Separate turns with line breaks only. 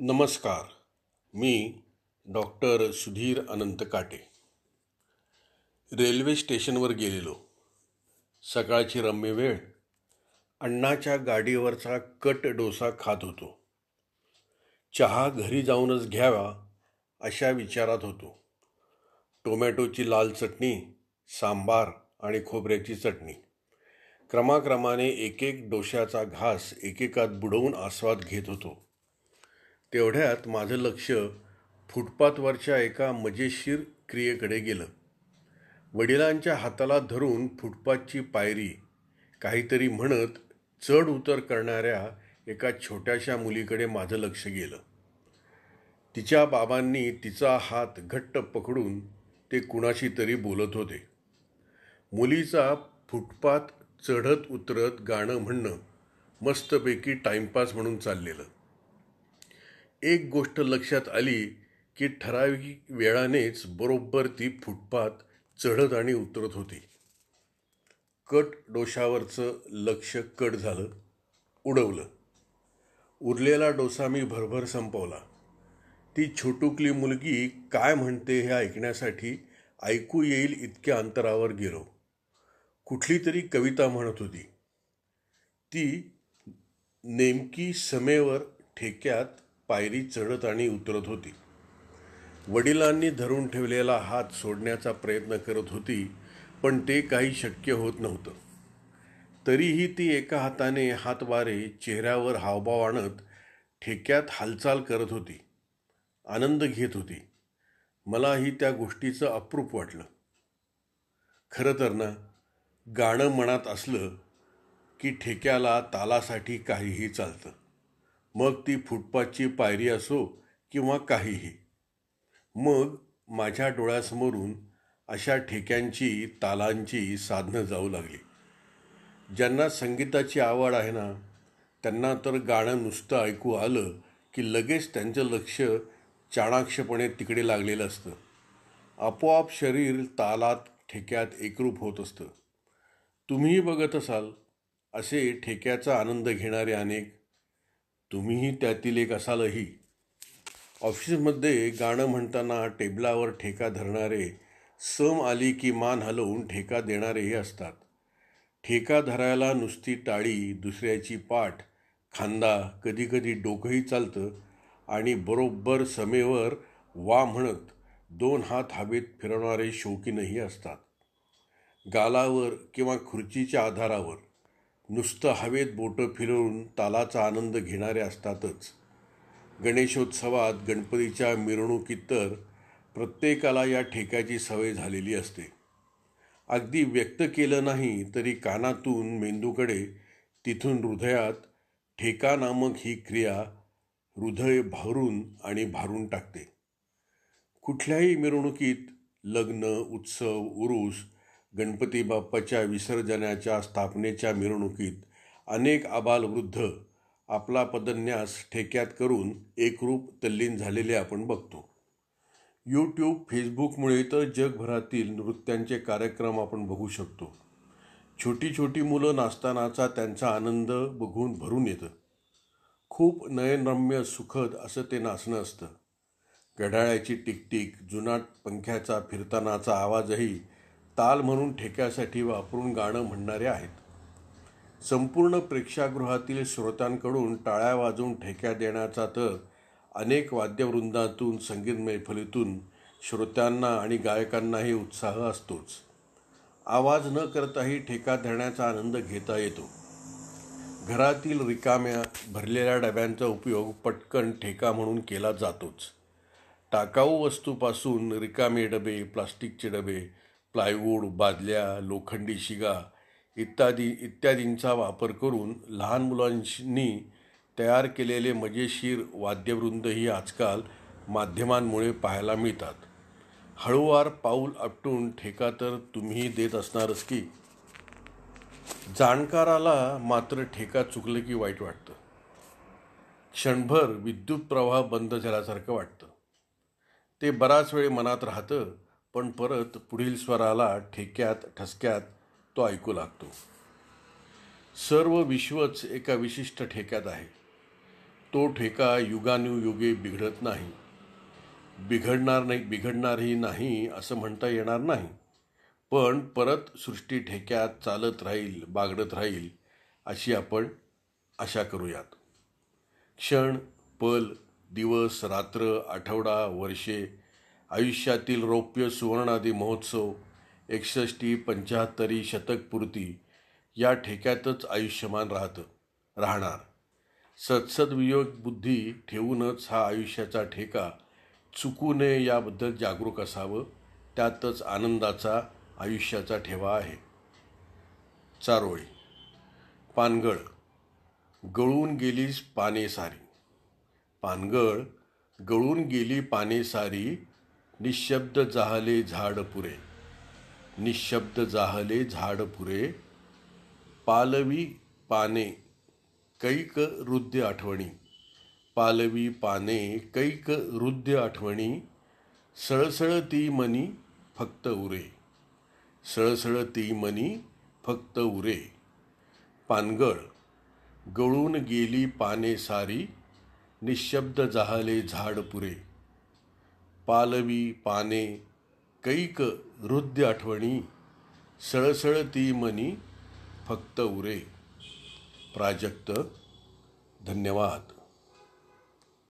नमस्कार मी डॉक्टर सुधीर अनंत काटे रेल्वे स्टेशनवर गेलेलो सकाळची रम्य वेळ अण्णाच्या गाडीवरचा कट डोसा खात होतो चहा घरी जाऊनच घ्यावा अशा विचारात होतो टोमॅटोची लाल चटणी सांबार आणि खोबऱ्याची चटणी क्रमाक्रमाने एक एक घास एकेकात बुडवून आस्वाद घेत होतो तेवढ्यात माझं लक्ष फुटपाथवरच्या एका मजेशीर क्रियेकडे गेलं वडिलांच्या हाताला धरून फुटपाथची पायरी काहीतरी म्हणत चढ उतर करणाऱ्या एका छोट्याशा मुलीकडे माझं लक्ष गेलं तिच्या बाबांनी तिचा हात घट्ट पकडून ते कुणाशी तरी बोलत होते मुलीचा फुटपाथ चढत उतरत गाणं म्हणणं मस्तपैकी टाईमपास म्हणून चाललेलं एक गोष्ट लक्षात आली की ठराविक वेळानेच बरोबर ती फुटपाथ चढत आणि उतरत होती कट डोशावरचं लक्ष कट झालं उडवलं उरलेला डोसा मी भरभर संपवला ती छोटुकली मुलगी काय म्हणते हे ऐकण्यासाठी ऐकू येईल इतक्या अंतरावर गेलो कुठली तरी कविता म्हणत होती ती नेमकी समेवर ठेक्यात पायरी चढत आणि उतरत होती वडिलांनी धरून ठेवलेला हात सोडण्याचा प्रयत्न करत होती पण ते काही शक्य होत नव्हतं तरीही ती एका हाताने हातवारे चेहऱ्यावर हावभाव आणत ठेक्यात हालचाल करत होती आनंद घेत होती मलाही त्या गोष्टीचं अप्रूप वाटलं खरं तर ना गाणं मनात असलं की ठेक्याला तालासाठी काहीही चालतं मग ती फुटपाथची पायरी असो किंवा काहीही मग माझ्या डोळ्यासमोरून अशा ठेक्यांची तालांची साधनं जाऊ लागली ज्यांना संगीताची आवड आहे ना त्यांना तर गाणं नुसतं ऐकू आलं की लगेच त्यांचं लक्ष चाणाक्षपणे तिकडे लागलेलं असतं आपोआप शरीर तालात ठेक्यात एकरूप होत असतं तुम्हीही बघत असाल असे ठेक्याचा आनंद घेणारे अनेक तुम्हीही त्यातील एक असालही ऑफिसमध्ये गाणं म्हणताना टेबलावर ठेका धरणारे सम आली की मान हलवून ठेका देणारेही असतात ठेका धरायला नुसती टाळी दुसऱ्याची पाठ खांदा कधीकधी डोकंही चालतं आणि बरोबर समेवर वा म्हणत दोन हात हवेत फिरवणारे शौकीनही असतात गालावर किंवा खुर्चीच्या आधारावर नुसतं हवेत बोटं फिरवून तालाचा आनंद घेणारे असतातच गणेशोत्सवात गणपतीच्या मिरवणुकीत तर प्रत्येकाला या ठेक्याची सवय झालेली असते अगदी व्यक्त केलं नाही तरी कानातून मेंदूकडे तिथून हृदयात ठेका नामक ही क्रिया हृदय भारून आणि भारून टाकते कुठल्याही मिरवणुकीत लग्न उत्सव उरूस गणपती बाप्पाच्या विसर्जनाच्या स्थापनेच्या मिरवणुकीत अनेक आबालवृद्ध आपला पदन्यास ठेक्यात करून एकरूप तल्लीन झालेले आपण बघतो यूट्यूब फेसबुकमुळे तर जगभरातील नृत्यांचे कार्यक्रम आपण बघू शकतो छोटी छोटी मुलं नाचतानाचा त्यांचा आनंद बघून भरून येतं खूप नयनरम्य सुखद असं ते नाचणं असतं घड्याळ्याची टिकटिक जुनाट पंख्याचा फिरतानाचा आवाजही ताल म्हणून ठेक्यासाठी वापरून गाणं म्हणणारे आहेत संपूर्ण प्रेक्षागृहातील श्रोत्यांकडून टाळ्या वाजवून ठेक्या देण्याचा तर अनेक वाद्यवृंदातून संगीत मैफलीतून श्रोत्यांना आणि गायकांनाही उत्साह असतोच आवाज न करताही ठेका धरण्याचा आनंद घेता येतो घरातील रिकाम्या भरलेल्या डब्यांचा उपयोग पटकन ठेका म्हणून केला जातोच टाकाऊ वस्तूपासून रिकामे डबे प्लास्टिकचे डबे प्लायवूड बादल्या लोखंडी शिगा इत्यादी इत्यादींचा वापर करून लहान मुलांनी तयार केलेले मजेशीर वाद्यवृंदही आजकाल माध्यमांमुळे पाहायला मिळतात हळूवार पाऊल आपटून ठेका तर तुम्ही देत असणारच की जाणकाराला मात्र ठेका चुकलं की वाईट वाटतं क्षणभर विद्युत प्रवाह बंद झाल्यासारखं वाटतं ते बराच वेळ मनात राहतं पण परत पुढील स्वराला ठेक्यात ठसक्यात तो ऐकू लागतो सर्व विश्वच एका विशिष्ट ठेक्यात आहे तो ठेका युगानुयुगे बिघडत नाही बिघडणार नाही बिघडणारही नाही असं म्हणता येणार नाही पण परत सृष्टी ठेक्यात चालत राहील बागडत राहील अशी आपण आशा करूयात क्षण पल दिवस रात्र आठवडा वर्षे आयुष्यातील रौप्य सुवर्णादी महोत्सव एकसष्टी पंचाहत्तरी शतकपूर्ती या ठेक्यातच आयुष्यमान राहतं राहणार सत्सद्वियोग बुद्धी ठेवूनच हा आयुष्याचा ठेका चुकू नये याबद्दल जागरूक असावं त्यातच आनंदाचा आयुष्याचा ठेवा आहे चारोळी पानगळ गळून गेलीस पाने सारी पानगळ गळून गेली पाने सारी निशब्द जाहले झाड पुरे निशब्द जाहले झाड पुरे पालवी पाने कैक रुद्य आठवणी पालवी पाने कैक रुद्य आठवणी सळसळ ती मनी फक्त उरे सळसळ ती मनी फक्त उरे पानगळ गळून गेली पाने सारी निशब्द जाहले झाड पुरे पालवी पाने कैक हृदय आठवणी सळसळती मनी फक्त उरे प्राजक्त धन्यवाद